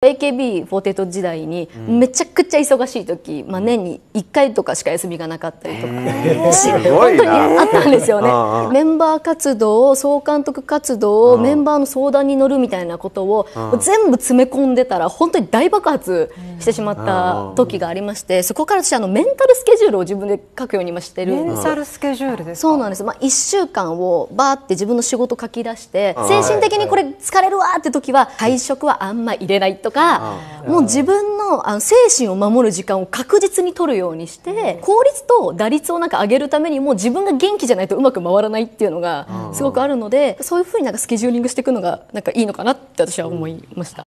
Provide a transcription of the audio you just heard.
AKB48 時代にめちゃくちゃ忙しい時、まあ、年に1回とかしか休みがなかったりとか、本当にあったんですよねメンバー活動を総監督活動をメンバーの相談に乗るみたいなことを全部詰め込んでたら本当に大爆発してしまった時がありましてそこから私あのメンタルスケジュールを自分で書くようにしてるメンタルスケジュールですそうなんです、まあ、1週間をバーって自分の仕事書き出して精神的にこれ疲れるわって時は会食はあんま入れないと。とか、もう自分のあの精神を守る時間を確実に取るようにして、効率と打率をなんか上げるためにも自分が元気じゃないとうまく回らないっていうのがすごくあるので、そういうふうになんかスケジューリングしていくのがなんかいいのかなって私は思いました。